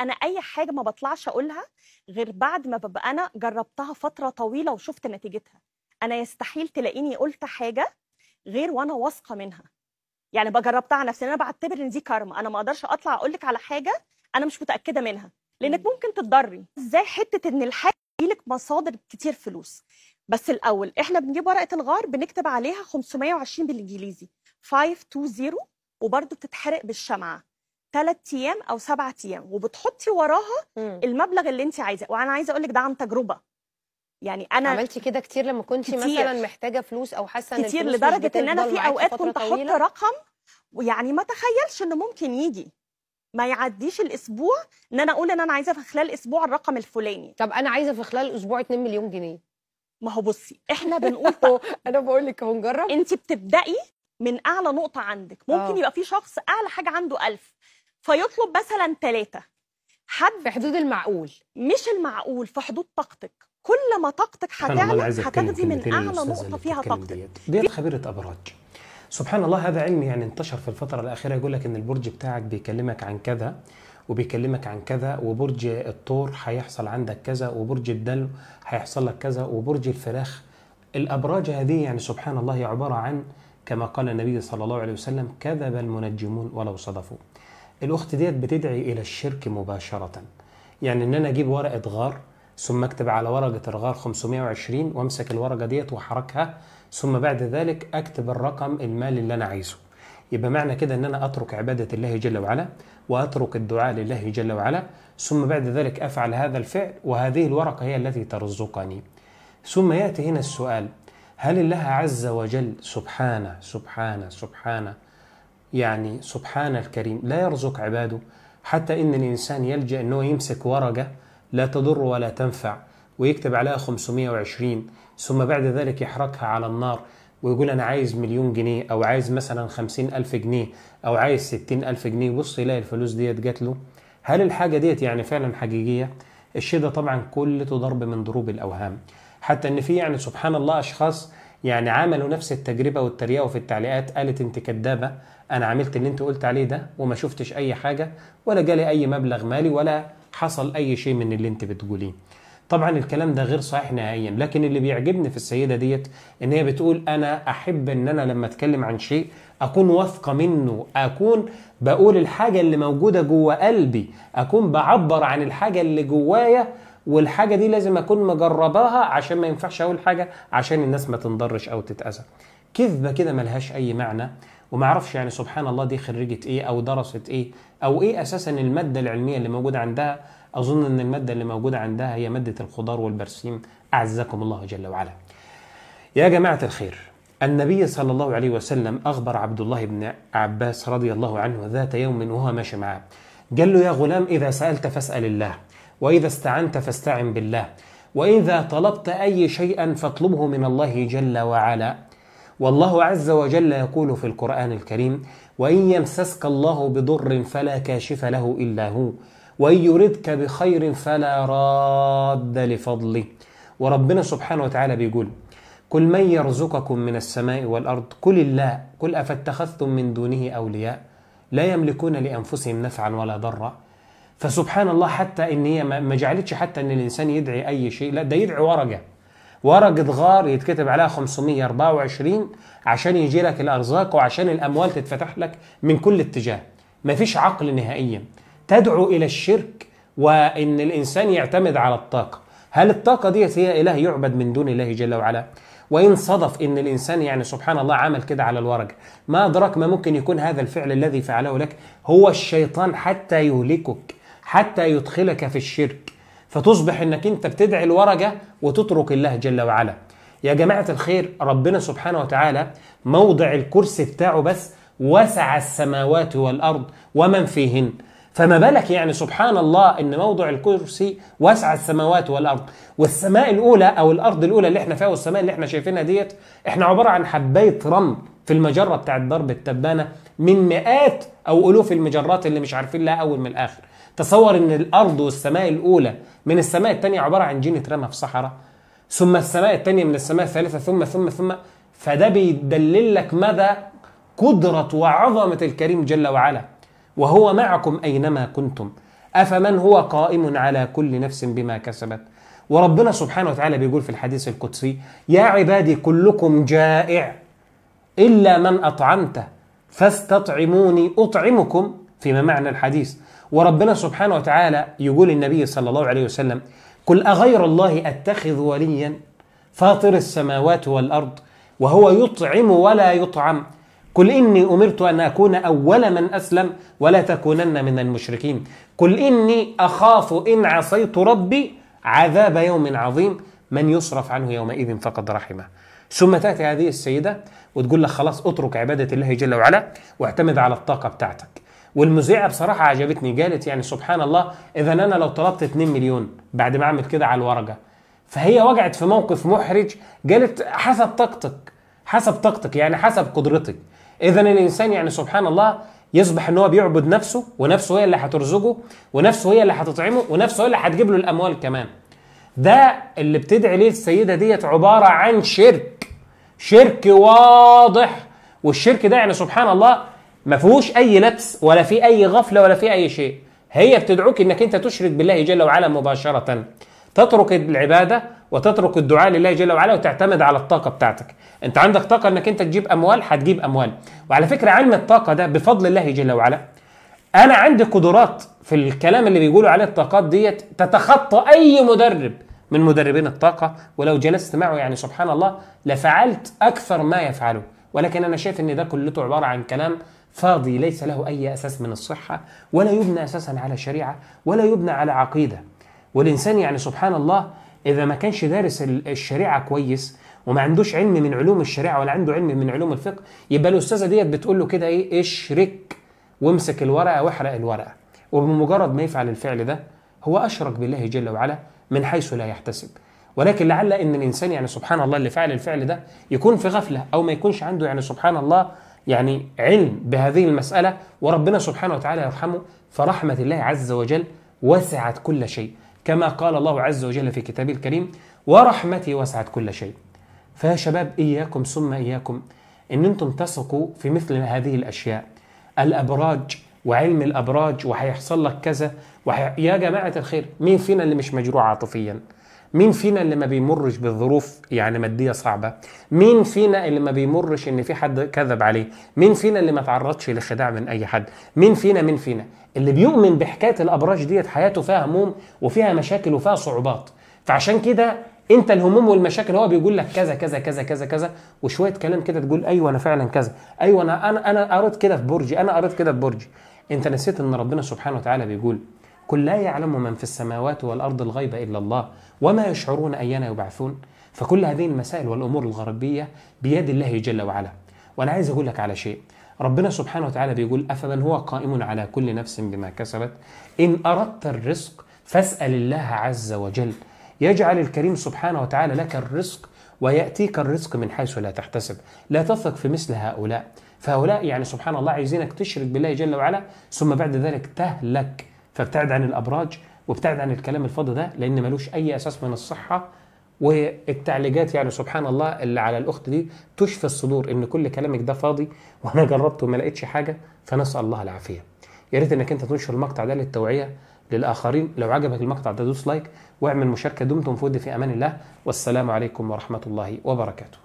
انا اي حاجه ما بطلعش اقولها غير بعد ما ببقى انا جربتها فتره طويله وشفت نتيجتها انا يستحيل تلاقيني قلت حاجه غير وانا واثقه منها يعني بجربتها على نفسي انا بعتبر ان دي كارما انا ما اقدرش اطلع اقول لك على حاجه انا مش متاكده منها لانك ممكن تتضري ازاي حته ان الحاجه لك مصادر كتير فلوس بس الاول احنا بنجيب ورقه الغار بنكتب عليها 520 بالانجليزي 520 وبرده بتتحرق بالشمعه ثلاث ايام او سبعة ايام وبتحطي وراها مم. المبلغ اللي انت عايزاه وانا عايزه اقول لك ده عن تجربه يعني انا عملتي كده كتير لما كنت كتير. مثلا محتاجه فلوس او حاسه ان كتير لدرجه ان انا في اوقات كنت احط رقم ويعني ما تخيلش انه ممكن يجي ما يعديش الاسبوع ان انا اقول ان انا عايزه في خلال اسبوع الرقم الفلاني طب انا عايزه في خلال اسبوع 2 مليون جنيه ما هو بصي احنا بنقول انا بقول لك اهو نجرب انت بتبدأي من اعلى نقطه عندك ممكن أوه. يبقى في شخص اعلى حاجه عنده 1000 فيطلب مثلا ثلاثه حد في حدود المعقول مش المعقول في حدود طاقتك كل ما طاقتك هتعلى هتاخدي من اعلى نقطه فيها طاقتك ديت خبيره ابراج سبحان الله هذا علم يعني انتشر في الفتره الاخيره يقول لك ان البرج بتاعك بيكلمك عن كذا وبيكلمك عن كذا وبرج الثور هيحصل عندك كذا وبرج الدلو هيحصل لك كذا وبرج الفراخ الابراج هذه يعني سبحان الله هي عباره عن كما قال النبي صلى الله عليه وسلم كذب المنجمون ولو صدفوا الاخت ديت بتدعي الى الشرك مباشره يعني ان انا اجيب ورقه غار ثم اكتب على ورقه الغار 520 وامسك الورقه ديت واحركها ثم بعد ذلك اكتب الرقم المالي اللي انا عايزه يبقى معنى كده ان انا اترك عباده الله جل وعلا واترك الدعاء لله جل وعلا ثم بعد ذلك افعل هذا الفعل وهذه الورقه هي التي ترزقني ثم ياتي هنا السؤال هل الله عز وجل سبحانه سبحانه سبحانه يعني سبحان الكريم لا يرزق عباده حتى إن الإنسان يلجأ أنه يمسك ورقة لا تضر ولا تنفع ويكتب عليها 520 ثم بعد ذلك يحرقها على النار ويقول أنا عايز مليون جنيه أو عايز مثلا خمسين ألف جنيه أو عايز ستين ألف جنيه بص يلاقي الفلوس ديت جات له هل الحاجة ديت يعني فعلا حقيقية؟ الشيء ده طبعا كلته ضرب من ضروب الأوهام حتى إن في يعني سبحان الله أشخاص يعني عملوا نفس التجربة والتريقة في التعليقات قالت أنت كدابة انا عملت اللي انت قلت عليه ده وما شفتش اي حاجه ولا جالي اي مبلغ مالي ولا حصل اي شيء من اللي انت بتقوليه طبعا الكلام ده غير صحيح نهائيا لكن اللي بيعجبني في السيده ديت ان هي بتقول انا احب ان انا لما اتكلم عن شيء اكون واثقه منه اكون بقول الحاجه اللي موجوده جوه قلبي اكون بعبر عن الحاجه اللي جوايا والحاجه دي لازم اكون مجرباها عشان ما ينفعش اقول حاجه عشان الناس ما تنضرش او تتاذى كذبه كده ملهاش اي معنى وما اعرفش يعني سبحان الله دي خريجه ايه او درست ايه او ايه اساسا الماده العلميه اللي موجوده عندها اظن ان الماده اللي موجوده عندها هي ماده الخضار والبرسيم اعزكم الله جل وعلا يا جماعه الخير النبي صلى الله عليه وسلم اخبر عبد الله بن عباس رضي الله عنه ذات يوم وهو ماشي معاه قال له يا غلام اذا سالت فاسال الله واذا استعنت فاستعن بالله واذا طلبت اي شيئا فاطلبه من الله جل وعلا والله عز وجل يقول في القرآن الكريم وإن يمسسك الله بضر فلا كاشف له إلا هو وإن يردك بخير فلا راد لفضله وربنا سبحانه وتعالى بيقول قل من يرزقكم من السماء والأرض قل الله قل أفاتخذتم من دونه أولياء لا يملكون لأنفسهم نفعا ولا ضرا فسبحان الله حتى إن هي ما جعلتش حتى إن الإنسان يدعي أي شيء لا ده يدعي ورقة ورقة غار يتكتب عليها 524 عشان يجي لك الأرزاق وعشان الأموال تتفتح لك من كل اتجاه ما فيش عقل نهائيا تدعو إلى الشرك وإن الإنسان يعتمد على الطاقة هل الطاقة دي هي إله يعبد من دون الله جل وعلا وإن صدف إن الإنسان يعني سبحان الله عمل كده على الورقة ما أدراك ما ممكن يكون هذا الفعل الذي فعله لك هو الشيطان حتى يهلكك حتى يدخلك في الشرك فتصبح انك انت بتدعي الورقه وتترك الله جل وعلا يا جماعه الخير ربنا سبحانه وتعالى موضع الكرسي بتاعه بس وسع السماوات والارض ومن فيهن فما بالك يعني سبحان الله ان موضع الكرسي وسع السماوات والارض والسماء الاولى او الارض الاولى اللي احنا فيها والسماء اللي احنا شايفينها ديت احنا عباره عن حبايه رمل في المجره بتاعت درب التبانه من مئات او الوف المجرات اللي مش عارفين لها اول من الاخر تصور ان الارض والسماء الاولى من السماء الثانيه عباره عن جين اترمى في صحراء ثم السماء الثانيه من السماء الثالثه ثم ثم ثم فده بيدلل لك مدى قدره وعظمه الكريم جل وعلا وهو معكم اينما كنتم افمن هو قائم على كل نفس بما كسبت وربنا سبحانه وتعالى بيقول في الحديث القدسي يا عبادي كلكم جائع إلا من أطعمته فاستطعموني أطعمكم فيما معنى الحديث وربنا سبحانه وتعالى يقول النبي صلى الله عليه وسلم قل أغير الله أتخذ وليا فاطر السماوات والأرض وهو يطعم ولا يطعم قل إني أمرت أن أكون أول من أسلم ولا تكونن من المشركين قل إني أخاف إن عصيت ربي عذاب يوم عظيم من يصرف عنه يومئذ فقد رحمه ثم تاتي هذه السيده وتقول لك خلاص اترك عباده الله جل وعلا واعتمد على الطاقه بتاعتك والمذيعه بصراحه عجبتني قالت يعني سبحان الله اذا انا لو طلبت 2 مليون بعد ما اعمل كده على الورقه فهي وقعت في موقف محرج قالت حسب طاقتك حسب طاقتك يعني حسب قدرتك اذا الانسان يعني سبحان الله يصبح ان هو بيعبد نفسه ونفسه هي اللي هترزقه ونفسه هي اللي هتطعمه ونفسه هي اللي هتجيب له الاموال كمان ده اللي بتدعي ليه السيده ديت عباره عن شرك شرك واضح والشرك ده يعني سبحان الله ما فيهوش اي لبس ولا في اي غفله ولا في اي شيء هي بتدعوك انك انت تشرك بالله جل وعلا مباشره تترك العباده وتترك الدعاء لله جل وعلا وتعتمد على الطاقه بتاعتك انت عندك طاقه انك انت تجيب اموال هتجيب اموال وعلى فكره علم الطاقه ده بفضل الله جل وعلا انا عندي قدرات في الكلام اللي بيقولوا عليه الطاقات ديت تتخطى اي مدرب من مدربين الطاقة ولو جلست معه يعني سبحان الله لفعلت أكثر ما يفعله ولكن أنا شايف أن ده كلته عبارة عن كلام فاضي ليس له أي أساس من الصحة ولا يبنى أساسا على شريعة ولا يبنى على عقيدة والإنسان يعني سبحان الله إذا ما كانش دارس الشريعة كويس وما عندوش علم من علوم الشريعة ولا عنده علم من علوم الفقه يبقى الأستاذة ديت بتقول له كده إيه اشرك وامسك الورقة واحرق الورقة وبمجرد ما يفعل الفعل ده هو أشرك بالله جل وعلا من حيث لا يحتسب ولكن لعل ان الانسان يعني سبحان الله اللي فعل الفعل ده يكون في غفله او ما يكونش عنده يعني سبحان الله يعني علم بهذه المساله وربنا سبحانه وتعالى يرحمه فرحمه الله عز وجل وسعت كل شيء كما قال الله عز وجل في كتابه الكريم ورحمتي وسعت كل شيء فيا شباب اياكم ثم اياكم ان انتم تثقوا في مثل هذه الاشياء الابراج وعلم الابراج وهيحصل لك كذا وحي... يا جماعه الخير مين فينا اللي مش مجروح عاطفيا مين فينا اللي ما بيمرش بظروف يعني ماديه صعبه مين فينا اللي ما بيمرش ان في حد كذب عليه مين فينا اللي ما تعرضش لخداع من اي حد مين فينا مين فينا اللي بيؤمن بحكايه الابراج ديت حياته فيها هموم وفيها مشاكل وفيها صعوبات فعشان كده انت الهموم والمشاكل هو بيقول لك كذا كذا كذا كذا كذا وشويه كلام كده تقول ايوه انا فعلا كذا ايوه انا انا انا قريت كده في برجي انا قريت كده في برجي انت نسيت ان ربنا سبحانه وتعالى بيقول قل لا يعلم من في السماوات والارض الغيب الا الله وما يشعرون ايان يبعثون فكل هذه المسائل والامور الغربيه بيد الله جل وعلا وانا عايز اقول لك على شيء ربنا سبحانه وتعالى بيقول افمن هو قائم على كل نفس بما كسبت ان اردت الرزق فاسال الله عز وجل يجعل الكريم سبحانه وتعالى لك الرزق وياتيك الرزق من حيث لا تحتسب لا تثق في مثل هؤلاء فهؤلاء يعني سبحان الله عايزينك تشرك بالله جل وعلا ثم بعد ذلك تهلك فابتعد عن الابراج وابتعد عن الكلام الفاضي ده لان ملوش اي اساس من الصحه والتعليقات يعني سبحان الله اللي على الاخت دي تشفي الصدور ان كل كلامك ده فاضي وانا جربته وما لقيتش حاجه فنسال الله العافيه يا ريت انك انت تنشر المقطع ده للتوعيه للاخرين لو عجبك المقطع ده دوس لايك واعمل مشاركه دمتم فود في امان الله والسلام عليكم ورحمه الله وبركاته